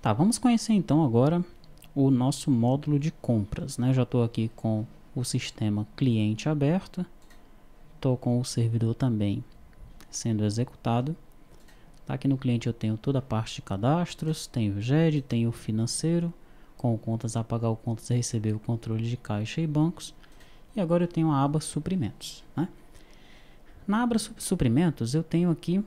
Tá, vamos conhecer então agora o nosso módulo de compras, né? Já estou aqui com o sistema cliente aberto, estou com o servidor também sendo executado. Tá, aqui no cliente eu tenho toda a parte de cadastros, tenho o GED, tenho o financeiro, com contas a pagar, contas a receber, o controle de caixa e bancos. E agora eu tenho a aba suprimentos. Né? Na aba suprimentos eu tenho aqui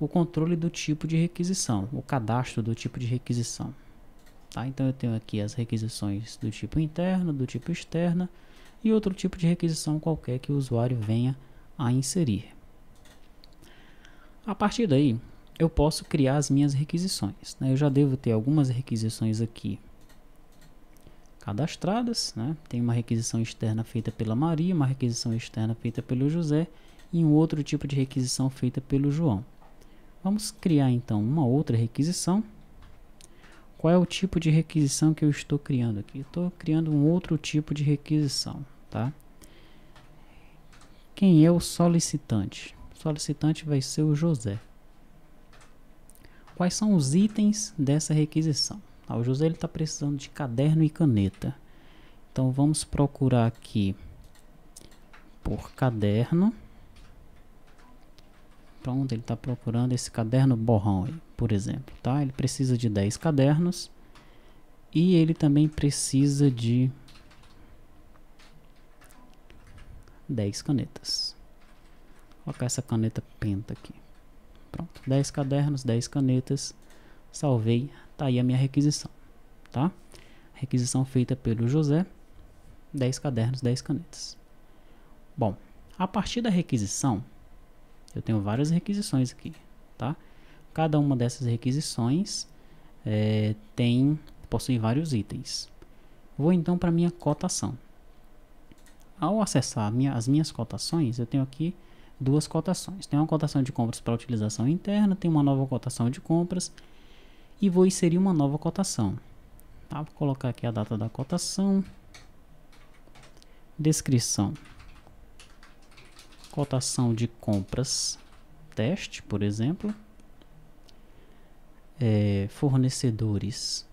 o controle do tipo de requisição, o cadastro do tipo de requisição. Tá? Então eu tenho aqui as requisições do tipo interno, do tipo externa e outro tipo de requisição qualquer que o usuário venha a inserir. A partir daí, eu posso criar as minhas requisições. Né? Eu já devo ter algumas requisições aqui cadastradas. Né? Tem uma requisição externa feita pela Maria, uma requisição externa feita pelo José e um outro tipo de requisição feita pelo João. Vamos criar então uma outra requisição. Qual é o tipo de requisição que eu estou criando aqui? Estou criando um outro tipo de requisição, tá? Quem é o solicitante? O solicitante vai ser o José. Quais são os itens dessa requisição? Ah, o José está precisando de caderno e caneta. Então vamos procurar aqui por caderno Pronto, ele está procurando esse caderno borrão aí, por exemplo, tá? Ele precisa de 10 cadernos e ele também precisa de 10 canetas. Vou colocar essa caneta penta aqui. Pronto, 10 cadernos, 10 canetas. Salvei, tá aí a minha requisição, tá? Requisição feita pelo José, 10 cadernos, 10 canetas. Bom, a partir da requisição, eu tenho várias requisições aqui, tá? Cada uma dessas requisições é, tem, possui vários itens. Vou então para minha cotação. Ao acessar minha, as minhas cotações, eu tenho aqui duas cotações. Tem uma cotação de compras para utilização interna, tem uma nova cotação de compras e vou inserir uma nova cotação. Tá? Vou colocar aqui a data da cotação, descrição cotação de compras teste, por exemplo, é, fornecedores,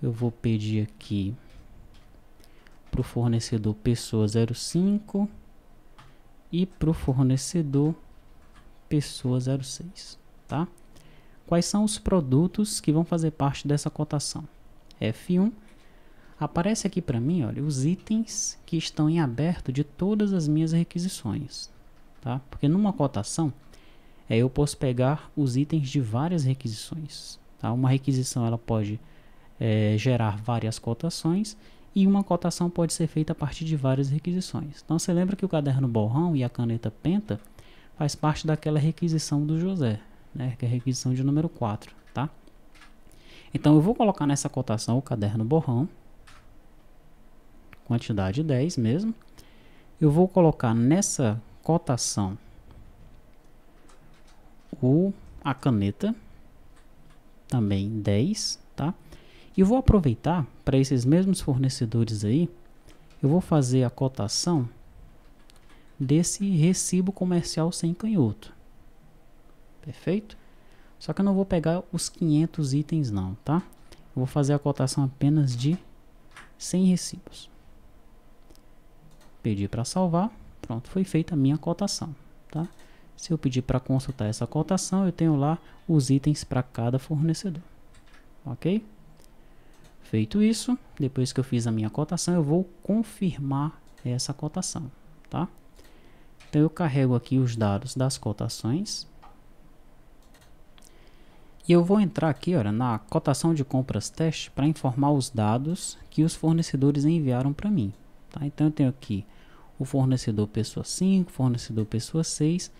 eu vou pedir aqui para o fornecedor pessoa 05 e para o fornecedor pessoa 06, tá? Quais são os produtos que vão fazer parte dessa cotação? F1 aparece aqui para mim olha, os itens que estão em aberto de todas as minhas requisições. Tá? Porque numa cotação, é, eu posso pegar os itens de várias requisições. Tá? Uma requisição ela pode é, gerar várias cotações e uma cotação pode ser feita a partir de várias requisições. Então você lembra que o caderno borrão e a caneta penta faz parte daquela requisição do José, né? que é a requisição de número 4. Tá? Então eu vou colocar nessa cotação o caderno borrão quantidade 10 mesmo. Eu vou colocar nessa cotação o, a caneta, também 10, tá? E vou aproveitar para esses mesmos fornecedores aí, eu vou fazer a cotação desse recibo comercial sem canhoto. Perfeito? Só que eu não vou pegar os 500 itens não, tá? Eu vou fazer a cotação apenas de 100 recibos pedir para salvar, pronto, foi feita a minha cotação, tá? Se eu pedir para consultar essa cotação, eu tenho lá os itens para cada fornecedor, ok? Feito isso, depois que eu fiz a minha cotação, eu vou confirmar essa cotação, tá? Então eu carrego aqui os dados das cotações e eu vou entrar aqui olha, na cotação de compras teste para informar os dados que os fornecedores enviaram para mim. Tá? Então eu tenho aqui o fornecedor pessoa 5, fornecedor pessoa 6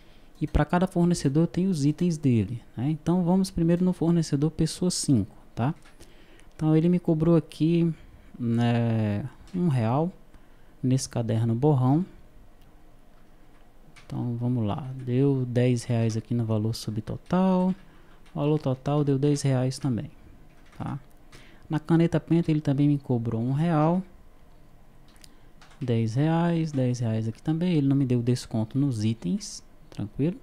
e para cada fornecedor tem os itens dele. Né? Então vamos primeiro no fornecedor pessoa 5, tá? Então ele me cobrou aqui né, um real nesse caderno borrão. Então vamos lá, deu 10 reais aqui no valor subtotal, valor total deu 10 reais também, tá? Na caneta penta ele também me cobrou um real 10 reais, 10 reais aqui também. Ele não me deu desconto nos itens, tranquilo.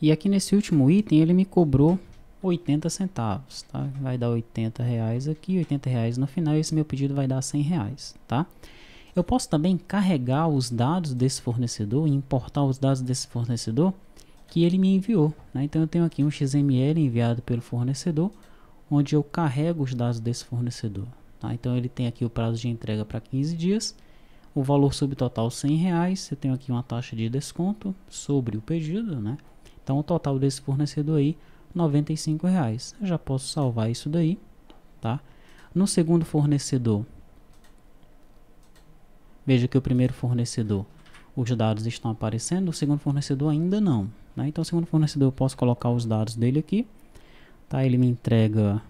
E aqui nesse último item ele me cobrou 80 centavos, tá? Vai dar 80 reais aqui, 80 reais no final. Esse meu pedido vai dar 100 reais, tá? Eu posso também carregar os dados desse fornecedor, importar os dados desse fornecedor que ele me enviou, né? Então eu tenho aqui um XML enviado pelo fornecedor, onde eu carrego os dados desse fornecedor, Tá? Então ele tem aqui o prazo de entrega para 15 dias, o valor subtotal R$ 100, reais, eu tenho aqui uma taxa de desconto sobre o pedido, né? Então o total desse fornecedor aí, R$ 95. Reais. Eu já posso salvar isso daí, tá? No segundo fornecedor, veja que o primeiro fornecedor, os dados estão aparecendo, o segundo fornecedor ainda não, né? Então o segundo fornecedor eu posso colocar os dados dele aqui, tá? Ele me entrega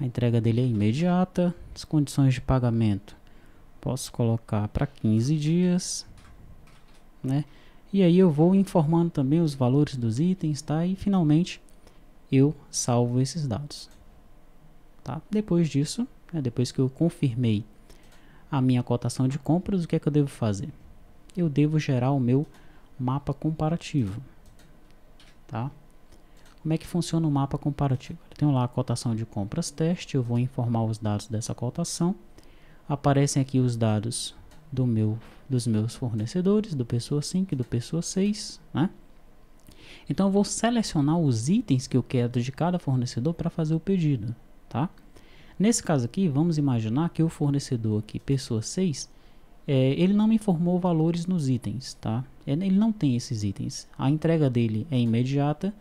a entrega dele é imediata. As condições de pagamento posso colocar para 15 dias, né? E aí eu vou informando também os valores dos itens, tá? E finalmente eu salvo esses dados, tá? Depois disso, né, depois que eu confirmei a minha cotação de compras, o que é que eu devo fazer? Eu devo gerar o meu mapa comparativo, tá? Como é que funciona o mapa comparativo? Eu tenho lá a cotação de compras teste, eu vou informar os dados dessa cotação. Aparecem aqui os dados do meu, dos meus fornecedores, do Pessoa 5 e do Pessoa 6, né? Então eu vou selecionar os itens que eu quero de cada fornecedor para fazer o pedido, tá? Nesse caso aqui, vamos imaginar que o fornecedor aqui, pessoa 6, é, ele não me informou valores nos itens, tá? É, ele não tem esses itens. A entrega dele é imediata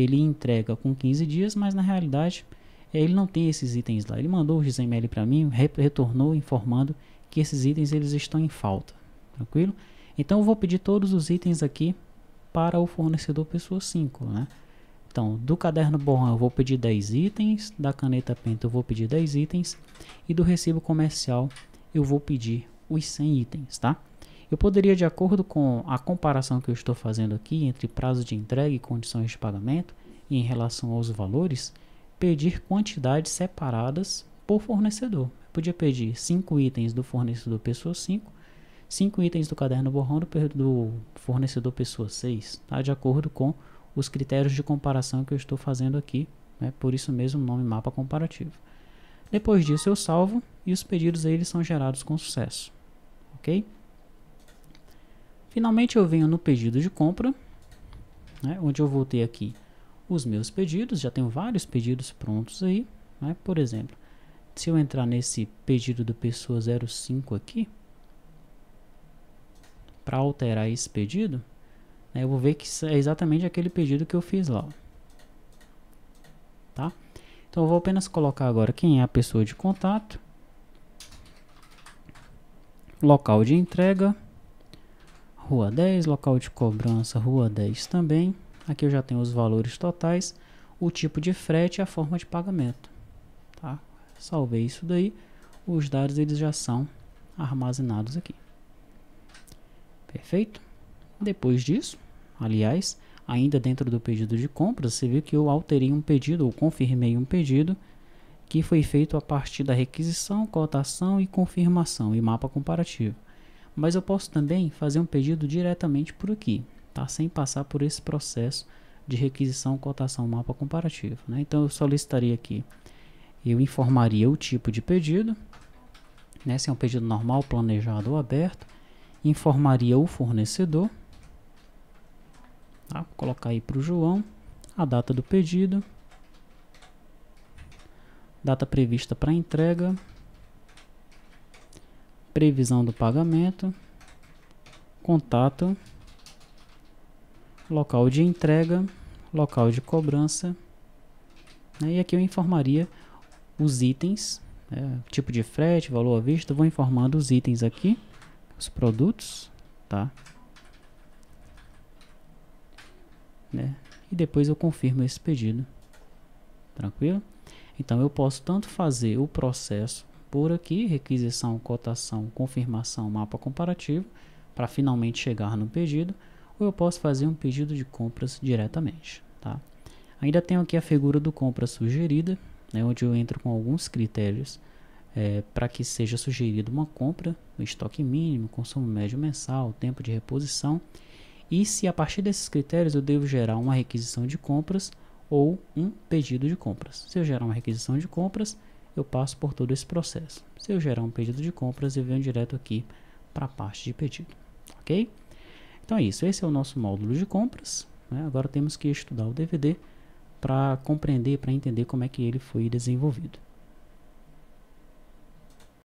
ele entrega com 15 dias, mas na realidade ele não tem esses itens lá. Ele mandou o XML para mim, retornou informando que esses itens eles estão em falta, tranquilo? Então eu vou pedir todos os itens aqui para o fornecedor pessoa 5, né? Então, do caderno borrão eu vou pedir 10 itens, da caneta penta eu vou pedir 10 itens e do recibo comercial eu vou pedir os 100 itens, tá? Eu poderia, de acordo com a comparação que eu estou fazendo aqui entre prazo de entrega e condições de pagamento, e em relação aos valores, pedir quantidades separadas por fornecedor. Eu podia pedir 5 itens do fornecedor pessoa 5, 5 itens do caderno borrão do, fornecedor pessoa 6, tá? de acordo com os critérios de comparação que eu estou fazendo aqui, né? por isso mesmo o nome mapa comparativo. Depois disso eu salvo e os pedidos aí, eles são gerados com sucesso, ok? Finalmente eu venho no pedido de compra, né, onde eu voltei aqui os meus pedidos, já tenho vários pedidos prontos aí, né? por exemplo, se eu entrar nesse pedido do pessoa 05 aqui, para alterar esse pedido, né, eu vou ver que é exatamente aquele pedido que eu fiz lá. Tá? Então eu vou apenas colocar agora quem é a pessoa de contato, local de entrega, Rua 10, local de cobrança, Rua 10 também. Aqui eu já tenho os valores totais, o tipo de frete e a forma de pagamento. Tá? Salvei isso daí. Os dados eles já são armazenados aqui. Perfeito? Depois disso, aliás, ainda dentro do pedido de compra, você viu que eu alterei um pedido ou confirmei um pedido que foi feito a partir da requisição, cotação e confirmação e mapa comparativo mas eu posso também fazer um pedido diretamente por aqui, tá? sem passar por esse processo de requisição, cotação, mapa comparativo. Né? Então eu solicitaria aqui, eu informaria o tipo de pedido, né? se é um pedido normal, planejado ou aberto, informaria o fornecedor, tá? Vou colocar aí para o João, a data do pedido, data prevista para entrega, previsão do pagamento, contato, local de entrega, local de cobrança. Né? E aqui eu informaria os itens, né? tipo de frete, valor à vista, vou informando os itens aqui, os produtos, tá? Né? E depois eu confirmo esse pedido. Tranquilo? Então eu posso tanto fazer o processo por aqui, requisição, cotação, confirmação, mapa comparativo, para finalmente chegar no pedido, ou eu posso fazer um pedido de compras diretamente. Tá? Ainda tenho aqui a figura do compra sugerida, né, onde eu entro com alguns critérios é, para que seja sugerida uma compra, o estoque mínimo, consumo médio mensal, tempo de reposição, e se a partir desses critérios eu devo gerar uma requisição de compras ou um pedido de compras. Se eu gerar uma requisição de compras, eu passo por todo esse processo. Se eu gerar um pedido de compras, eu venho direto aqui para a parte de pedido, ok? Então é isso, esse é o nosso módulo de compras. Né? Agora temos que estudar o DVD para compreender, para entender como é que ele foi desenvolvido.